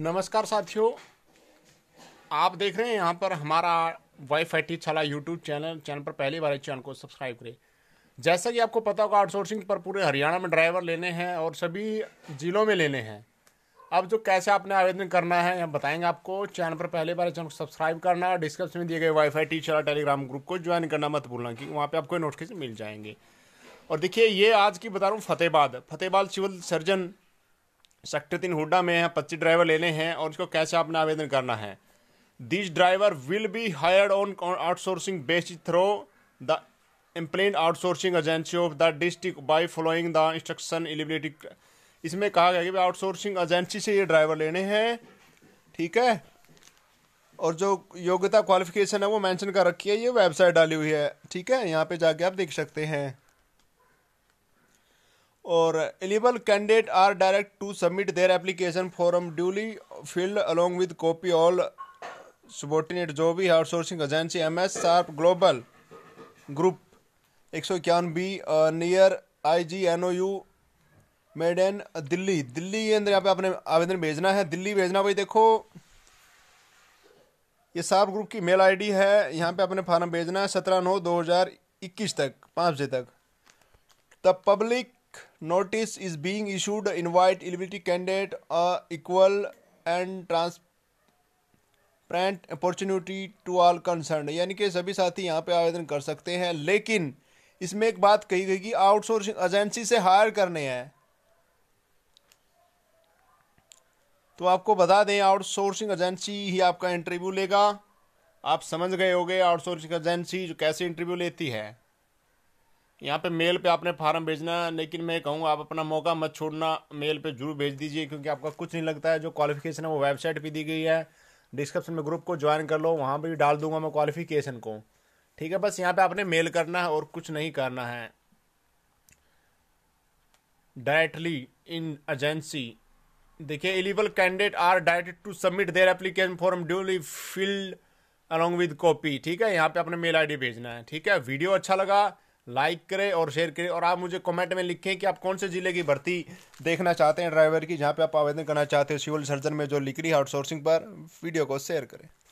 नमस्कार साथियों आप देख रहे हैं यहाँ पर हमारा वाई फाई टी छाला यूट्यूब चैनल चैनल पर पहली बार इस चैनल को सब्सक्राइब करें जैसा कि आपको पता होगा आउटसोर्सिंग पर पूरे हरियाणा में ड्राइवर लेने हैं और सभी जिलों में लेने हैं अब जो कैसे आपने आवेदन करना है हम बताएंगे आपको चैनल पर पहले बार चैनल को सब्सक्राइब करना है डिस्क्रिप्शन में दिए गए फाई टी छाला टेलीग्राम ग्रुप को ज्वाइन करना मत भूलना कि वहाँ पर आपको नोटिफिकेशन मिल जाएंगे और देखिए ये आज की बता रहा हूँ Fatehabad Fatehabad civil surgeon sector तीन हुडा में है पच्चीस ड्राइवर लेने हैं और इसको कैसे आपने आवेदन करना है this driver will be hired on outsourcing based through the empanelled outsourcing agency of the district by following the instruction eligibility इसमें कहा गया कि आउटसोर्सिंग एजेंसी से ये ड्राइवर लेने हैं ठीक है और जो योग्यता क्वालिफिकेशन है वो मेंशन कर रखी है ये वेबसाइट डाली हुई है ठीक है यहाँ पे जाके आप देख सकते हैं और eligible candidate are direct to submit their application form duly filled along with copy all subordinate जो भी outsourcing agency M S Sharp Global Group एक सौ इक्यावन B near I G N O U मेड इन दिल्ली दिल्ली के अंदर यहाँ पे आपने आवेदन भेजना है दिल्ली भेजना भाई देखो ये साफ ग्रुप की मेल आईडी है यहाँ पे अपने फार्म भेजना है सत्रह नौ दो हज़ार इक्कीस तक पाँच बजे तक the public notice is being issued invite eligibility candidate a equal and transparent opportunity to all concern यानी कि सभी साथी यहाँ पे आवेदन कर सकते हैं लेकिन इसमें एक बात कही गई कि आउटसोर्सिंग एजेंसी से हायर करने हैं तो आपको बता दें आउटसोर्सिंग एजेंसी ही आपका इंटरव्यू लेगा आप समझ गए होगे आउटसोर्सिंग एजेंसी जो कैसे इंटरव्यू लेती है यहाँ पे मेल पे आपने फार्म भेजना है लेकिन मैं कहूँगा आप अपना मौका मत छोड़ना मेल पे जरूर भेज दीजिए क्योंकि आपका कुछ नहीं लगता है जो क्वालिफिकेशन है वो वेबसाइट पे दी गई है डिस्क्रिप्शन में ग्रुप को ज्वाइन कर लो वहाँ पर भी डाल दूंगा मैं क्वालिफिकेशन को ठीक है बस यहाँ पे आपने मेल करना है और कुछ नहीं करना है डायरेक्टली इन एजेंसी देखिए eligible candidate are directed to submit their application form duly filled along with copy ठीक है यहाँ पे अपने मेल आईडी भेजना है ठीक है वीडियो अच्छा लगा लाइक करें और शेयर करें और आप मुझे कमेंट में लिखें कि आप कौन से ज़िले की भर्ती देखना चाहते हैं ड्राइवर की जहाँ पे आप आवेदन करना चाहते हो सिविल सर्जन में जो लिख रही है आउटसोर्सिंग पर वीडियो को शेयर करें